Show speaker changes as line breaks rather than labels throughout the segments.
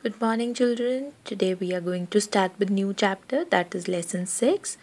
Good morning children. Today we are going to start with new chapter that is lesson 6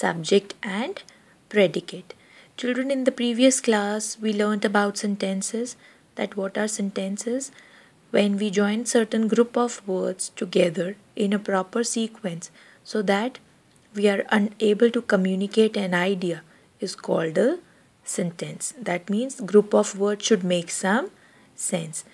subject and predicate. Children in the previous class we learnt about sentences that what are sentences when we join certain group of words together in a proper sequence so that we are unable to communicate an idea is called a sentence. That means group of words should make some sense.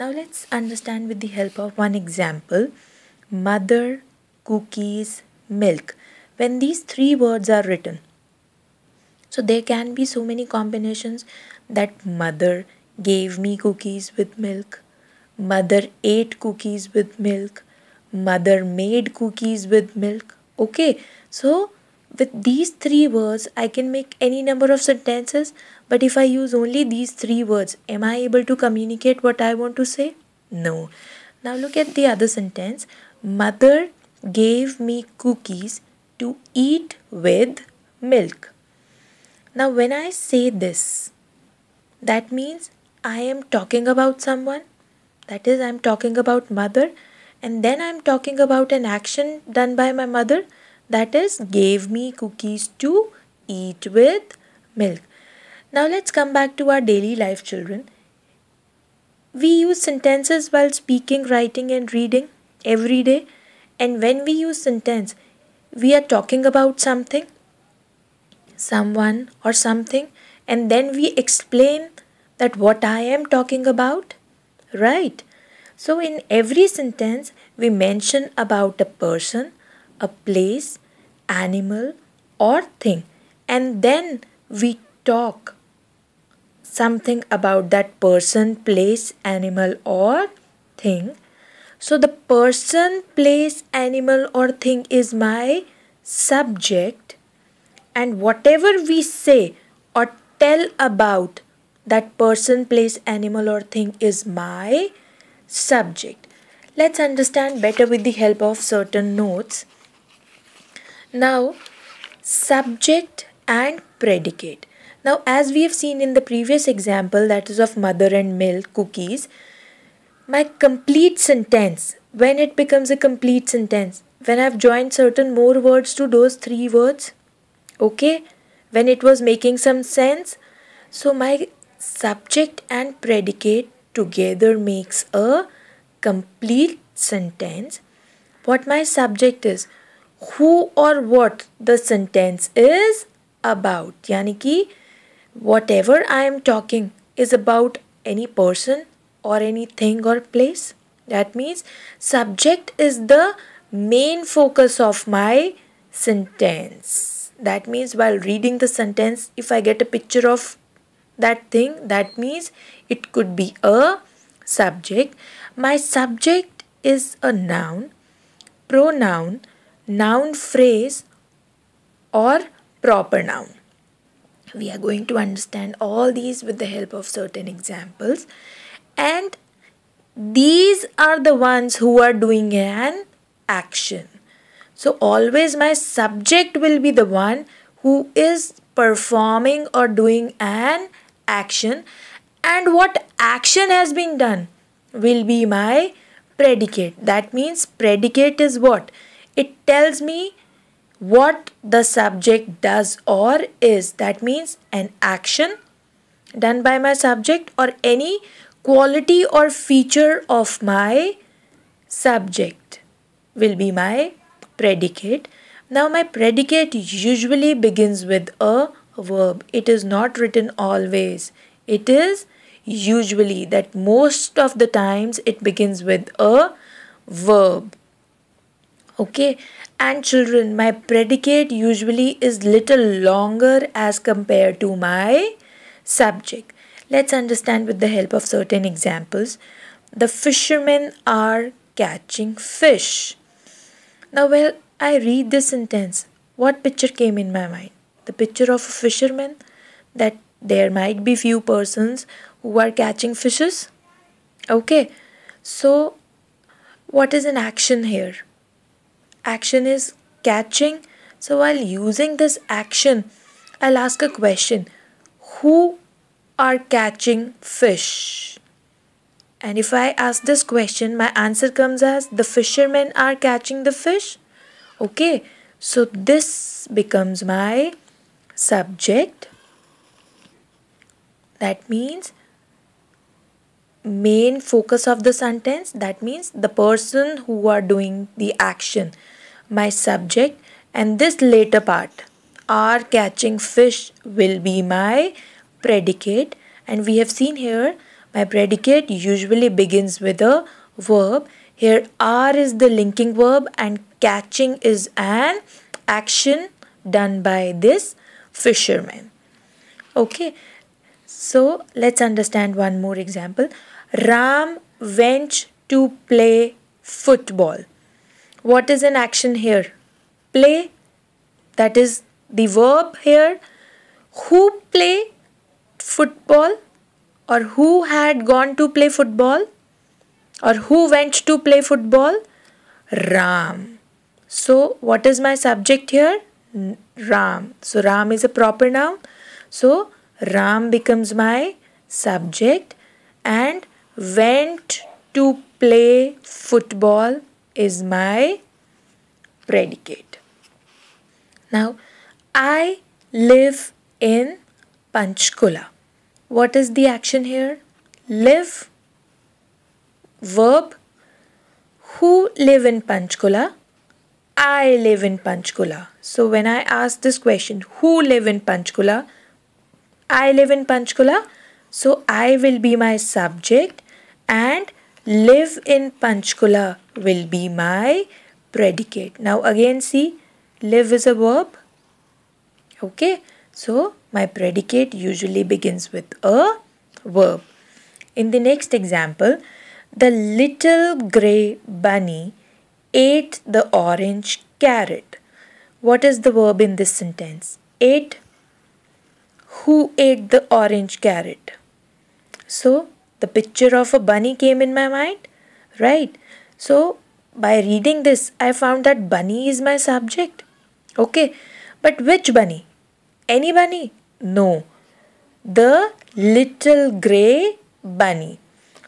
Now let's understand with the help of one example. Mother, cookies, milk. When these three words are written, so there can be so many combinations that mother gave me cookies with milk, mother ate cookies with milk, mother made cookies with milk. Okay, so with these three words I can make any number of sentences but if I use only these three words am I able to communicate what I want to say? No. Now look at the other sentence. Mother gave me cookies to eat with milk. Now when I say this that means I am talking about someone that is I'm talking about mother and then I'm talking about an action done by my mother that is gave me cookies to eat with milk. Now let's come back to our daily life children. We use sentences while speaking, writing and reading every day and when we use sentence we are talking about something someone or something and then we explain that what I am talking about right so in every sentence we mention about a person a place, animal, or thing, and then we talk something about that person, place, animal, or thing. So the person, place, animal, or thing is my subject, and whatever we say or tell about that person, place, animal, or thing is my subject. Let's understand better with the help of certain notes. Now, subject and predicate. Now, as we have seen in the previous example, that is of mother and milk cookies, my complete sentence, when it becomes a complete sentence, when I've joined certain more words to those three words, okay, when it was making some sense, so my subject and predicate together makes a complete sentence. What my subject is, who or what the sentence is about. Yani ki whatever I am talking is about any person or anything or place. That means subject is the main focus of my sentence. That means while reading the sentence, if I get a picture of that thing, that means it could be a subject. My subject is a noun, pronoun, noun phrase or proper noun. We are going to understand all these with the help of certain examples and these are the ones who are doing an action. So always my subject will be the one who is performing or doing an action and what action has been done will be my predicate. That means predicate is what? it tells me what the subject does or is. That means an action done by my subject or any quality or feature of my subject will be my predicate. Now my predicate usually begins with a verb. It is not written always. It is usually that most of the times it begins with a verb okay and children my predicate usually is little longer as compared to my subject let's understand with the help of certain examples the fishermen are catching fish now well i read this sentence what picture came in my mind the picture of a fisherman that there might be few persons who are catching fishes okay so what is an action here action is catching. So while using this action, I'll ask a question. Who are catching fish? And if I ask this question, my answer comes as the fishermen are catching the fish. Okay, so this becomes my subject. That means main focus of the sentence. That means the person who are doing the action my subject and this later part are catching fish will be my predicate and we have seen here my predicate usually begins with a verb here are is the linking verb and catching is an action done by this fisherman okay so let's understand one more example ram went to play football what is an action here? Play, that is the verb here. Who play football or who had gone to play football or who went to play football? Ram. So what is my subject here? Ram. So Ram is a proper noun. So Ram becomes my subject and went to play football is my predicate. Now, I live in Panchkula. What is the action here? Live, verb. Who live in Panchkula? I live in Panchkula. So when I ask this question, who live in Panchkula? I live in Panchkula. So I will be my subject and live in Panchkula will be my predicate. Now again see live is a verb. Okay. So my predicate usually begins with a verb. In the next example, the little grey bunny ate the orange carrot. What is the verb in this sentence? Ate. Who ate the orange carrot? So the picture of a bunny came in my mind, right? So by reading this, I found that bunny is my subject. Okay, but which bunny? Any bunny? No, the little grey bunny.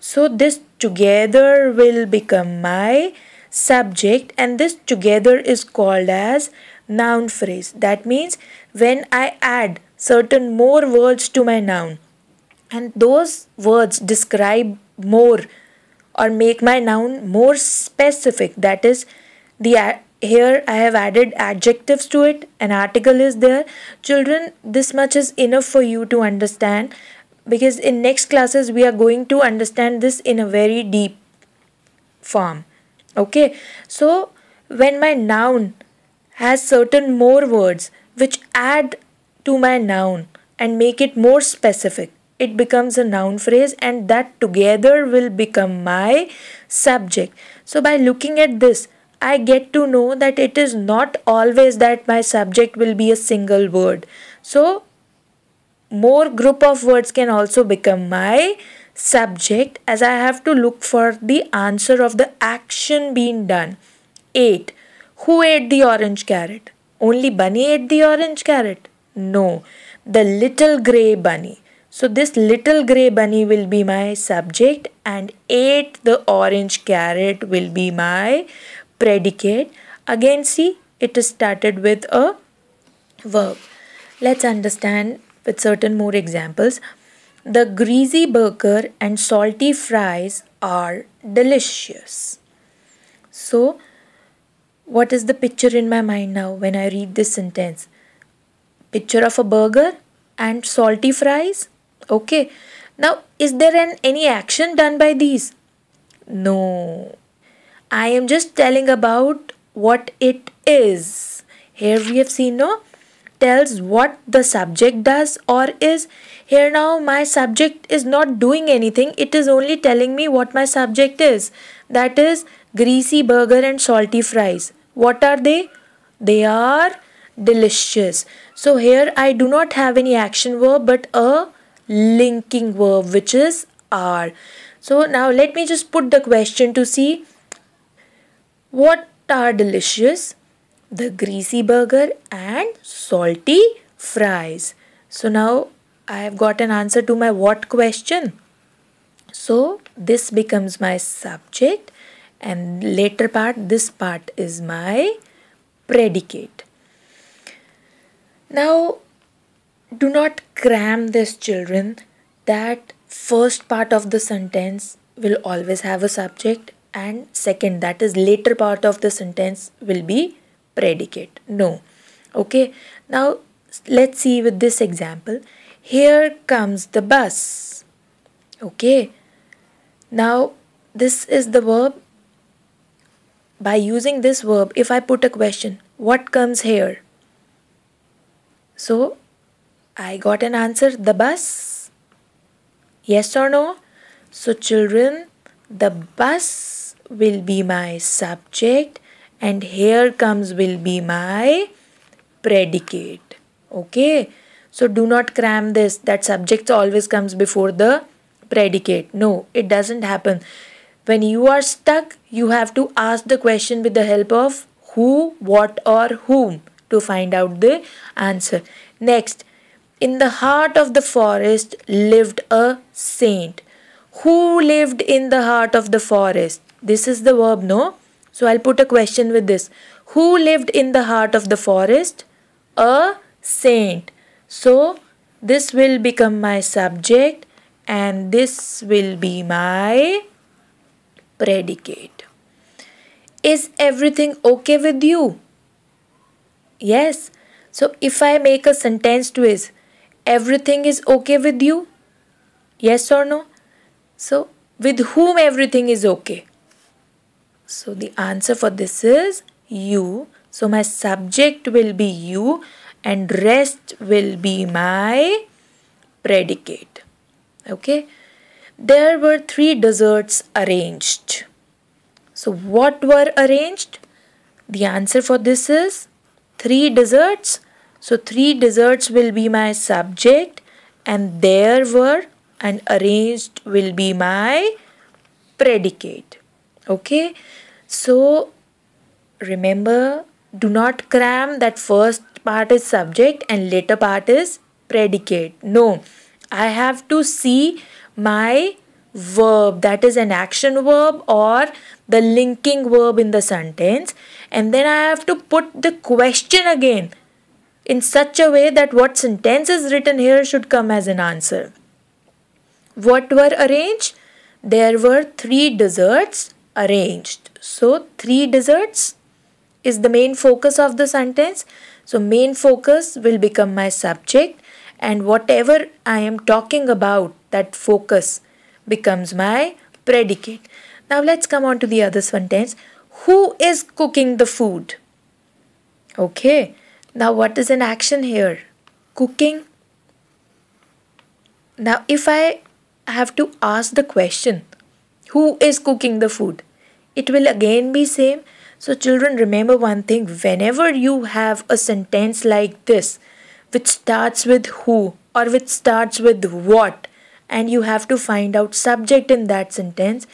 So this together will become my subject and this together is called as noun phrase. That means when I add certain more words to my noun and those words describe more or make my noun more specific that is the here i have added adjectives to it an article is there children this much is enough for you to understand because in next classes we are going to understand this in a very deep form okay so when my noun has certain more words which add to my noun and make it more specific it becomes a noun phrase and that together will become my subject. So by looking at this, I get to know that it is not always that my subject will be a single word. So more group of words can also become my subject as I have to look for the answer of the action being done. 8. Who ate the orange carrot? Only bunny ate the orange carrot? No. The little grey bunny. So this little grey bunny will be my subject and 8 the orange carrot will be my predicate. Again see it is started with a verb. Let's understand with certain more examples. The greasy burger and salty fries are delicious. So what is the picture in my mind now when I read this sentence? Picture of a burger and salty fries Okay. Now, is there an, any action done by these? No. I am just telling about what it is. Here we have seen no tells what the subject does or is. Here now my subject is not doing anything. It is only telling me what my subject is. That is greasy burger and salty fries. What are they? They are delicious. So here I do not have any action verb but a linking verb which is are. So now let me just put the question to see what are delicious? The greasy burger and salty fries. So now I have got an answer to my what question. So this becomes my subject and later part this part is my predicate. Now do not cram this children that first part of the sentence will always have a subject and second that is later part of the sentence will be predicate no okay now let's see with this example here comes the bus okay now this is the verb by using this verb if i put a question what comes here so I got an answer the bus. Yes or no? So, children, the bus will be my subject and here comes will be my predicate. Okay. So, do not cram this that subject always comes before the predicate. No, it doesn't happen. When you are stuck, you have to ask the question with the help of who, what, or whom to find out the answer. Next, in the heart of the forest lived a saint. Who lived in the heart of the forest? This is the verb, no? So I'll put a question with this. Who lived in the heart of the forest? A saint. So this will become my subject and this will be my predicate. Is everything okay with you? Yes. So if I make a sentence twist, everything is okay with you? Yes or no? So, with whom everything is okay? So, the answer for this is you. So, my subject will be you and rest will be my predicate. Okay. There were three desserts arranged. So, what were arranged? The answer for this is three desserts so three desserts will be my subject and there were and arranged will be my predicate. Okay. So remember do not cram that first part is subject and later part is predicate. No. I have to see my verb that is an action verb or the linking verb in the sentence and then I have to put the question again in such a way that what sentence is written here should come as an answer. What were arranged? There were three desserts arranged. So, three desserts is the main focus of the sentence. So, main focus will become my subject and whatever I am talking about, that focus becomes my predicate. Now, let's come on to the other sentence. Who is cooking the food? Okay now what is an action here? Cooking. Now if I have to ask the question, who is cooking the food? It will again be same. So children remember one thing, whenever you have a sentence like this, which starts with who or which starts with what, and you have to find out subject in that sentence,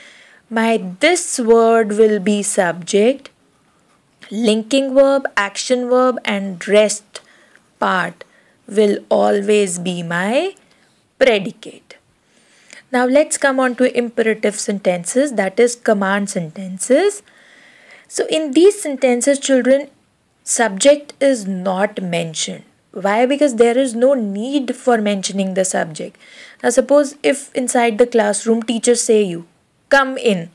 my this word will be subject linking verb, action verb and rest part will always be my predicate. Now let's come on to imperative sentences that is command sentences. So in these sentences children subject is not mentioned. Why? Because there is no need for mentioning the subject. Now suppose if inside the classroom teacher say you come in.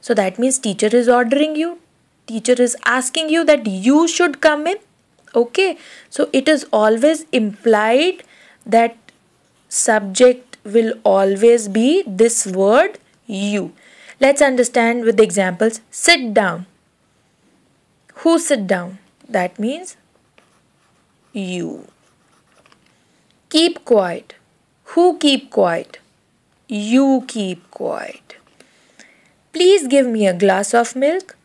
So that means teacher is ordering you teacher is asking you that you should come in okay so it is always implied that subject will always be this word you let's understand with the examples sit down who sit down that means you keep quiet who keep quiet you keep quiet please give me a glass of milk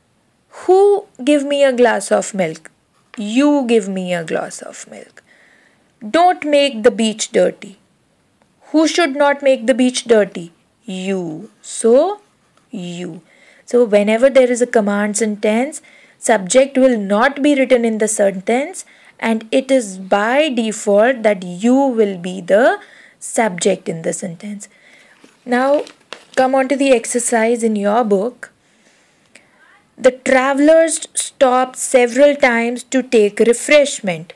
who give me a glass of milk? You give me a glass of milk. Don't make the beach dirty. Who should not make the beach dirty? You. So, you. So, whenever there is a command sentence, subject will not be written in the sentence and it is by default that you will be the subject in the sentence. Now, come on to the exercise in your book. The travelers stopped several times to take refreshment.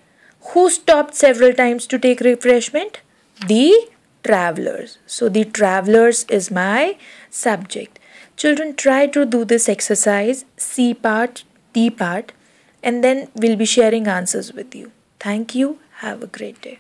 Who stopped several times to take refreshment? The travelers. So the travelers is my subject. Children, try to do this exercise, C part, D part, and then we'll be sharing answers with you. Thank you. Have a great day.